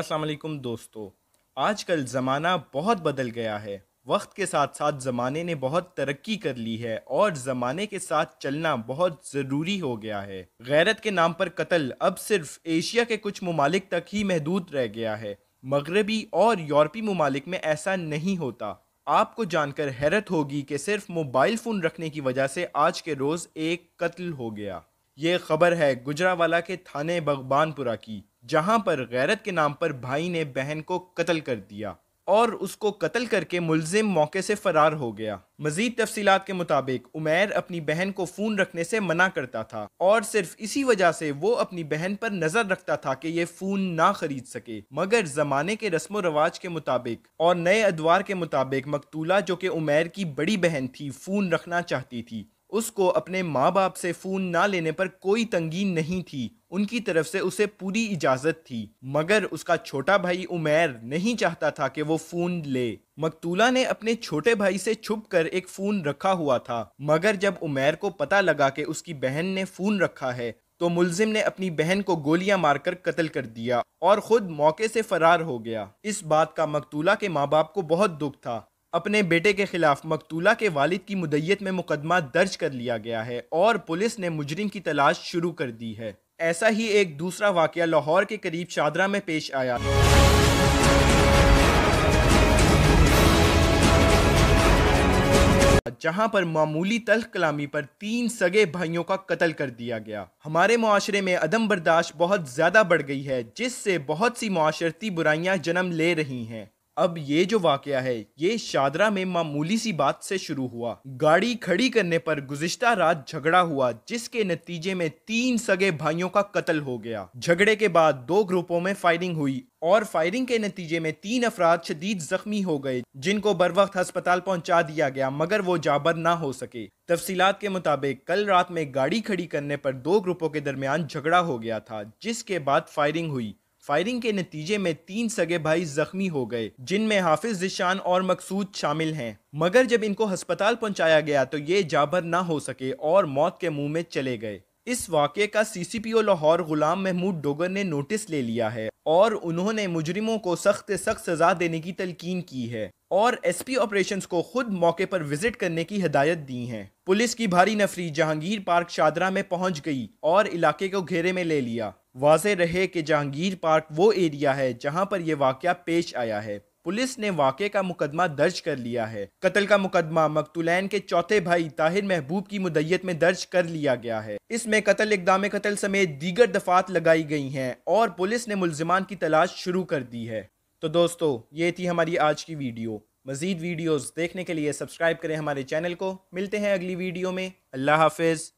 असलकुम दोस्तों दोस्तों आजकल ज़माना बहुत बदल गया है वक्त के साथ साथ ज़माने ने बहुत तरक्की कर ली है और ज़माने के साथ चलना बहुत ज़रूरी हो गया है गैरत के नाम पर कत्ल अब सिर्फ एशिया के कुछ ममालिक तक ही महदूद रह गया है मगरबी और यूरोपी ममालिक में ऐसा नहीं होता आपको जानकर हैरत होगी कि सिर्फ मोबाइल फ़ोन रखने की वजह से आज के रोज़ एक कत्ल हो गया ये खबर है गुजरावाला के थाने बगबानपुरा की जहां पर गैरत के नाम पर भाई ने बहन को कत्ल कर दिया और उसको कत्ल करके मुलजिम मौके से फरार हो गया मजीद तफसीत के मुताबिक उमेर अपनी बहन को फ़ोन रखने से मना करता था और सिर्फ इसी वजह से वो अपनी बहन पर नज़र रखता था कि ये फ़ोन ना खरीद सके मगर ज़माने के रस्म रवाज के मुताबिक और नए अदवार के मुताबिक मकतूला जो कि उमेर की बड़ी बहन थी फ़ोन रखना चाहती थी उसको अपने माँ बाप से फ़ोन ना लेने पर कोई तंगी नहीं थी उनकी तरफ से उसे पूरी इजाज़त थी मगर उसका छोटा भाई उमेर नहीं चाहता था कि वो फ़ोन ले मकतूला ने अपने छोटे भाई से छुप कर एक फ़ोन रखा हुआ था मगर जब उमेर को पता लगा कि उसकी बहन ने फ़ोन रखा है तो मुलजिम ने अपनी बहन को गोलियां मारकर कत्ल कर दिया और ख़ुद मौके से फ़रार हो गया इस बात का मकतूला के माँ बाप को बहुत दुख था अपने बेटे के खिलाफ मकतूला के वालिद की मुदैयत में मुकदमा दर्ज कर लिया गया है और पुलिस ने मुजरिम की तलाश शुरू कर दी है ऐसा ही एक दूसरा वाक़ लाहौर के करीब शादरा में पेश आया जहां पर मामूली तल्ख कलामी पर तीन सगे भाइयों का कत्ल कर दिया गया हमारे माशरे में अदम बर्दाश्त बहुत ज़्यादा बढ़ गई है जिससे बहुत सी माशरती बुराइयां जन्म ले रही हैं अब ये जो वाक्य है ये शादरा में मामूली सी बात से शुरू हुआ गाड़ी खड़ी करने पर गुजश्ता रात झगड़ा हुआ जिसके नतीजे में तीन सगे भाइयों का कत्ल हो गया झगड़े के बाद दो ग्रुपों में फायरिंग हुई और फायरिंग के नतीजे में तीन अफराद शदीद जख्मी हो गए जिनको बर वक्त अस्पताल पहुंचा दिया गया मगर वो जाबर ना हो सके तफसीलात के मुताबिक कल रात में गाड़ी खड़ी करने पर दो ग्रुपों के दरमियान झगड़ा हो गया था जिसके बाद फायरिंग हुई फायरिंग के नतीजे में तीन सगे भाई जख्मी हो गए जिनमें हाफिज जिशान और मकसूद शामिल हैं मगर जब इनको अस्पताल पहुंचाया गया तो ये जाबर ना हो सके और मौत के मुंह में चले गए इस वाक़े का सीसीपीओ लाहौर गुलाम महमूद डोगर ने नोटिस ले लिया है और उन्होंने मुजरिमों को सख्त सख्त सजा देने की तलकीन की है और एसपी ऑपरेशंस को खुद मौके पर विजिट करने की हिदायत दी हैं पुलिस की भारी नफरी जहांगीर पार्क शादरा में पहुंच गई और इलाके को घेरे में ले लिया वाज रहे कि जहांगीर पार्क वो एरिया है जहां पर यह वाक़ पेश आया है पुलिस ने वाक़े का मुकदमा दर्ज कर लिया है कत्ल का मुकदमा मकतुलैन के चौथे भाई ताहिर महबूब की मुदयत में दर्ज कर लिया गया है इसमें कत्ल इकदाम कत्ल समेत दीगर दफात लगाई गई हैं और पुलिस ने मुलजमान की तलाश शुरू कर दी है तो दोस्तों ये थी हमारी आज की वीडियो मज़ीद वीडियोस देखने के लिए सब्सक्राइब करें हमारे चैनल को मिलते हैं अगली वीडियो में अल्लाह हाफिज़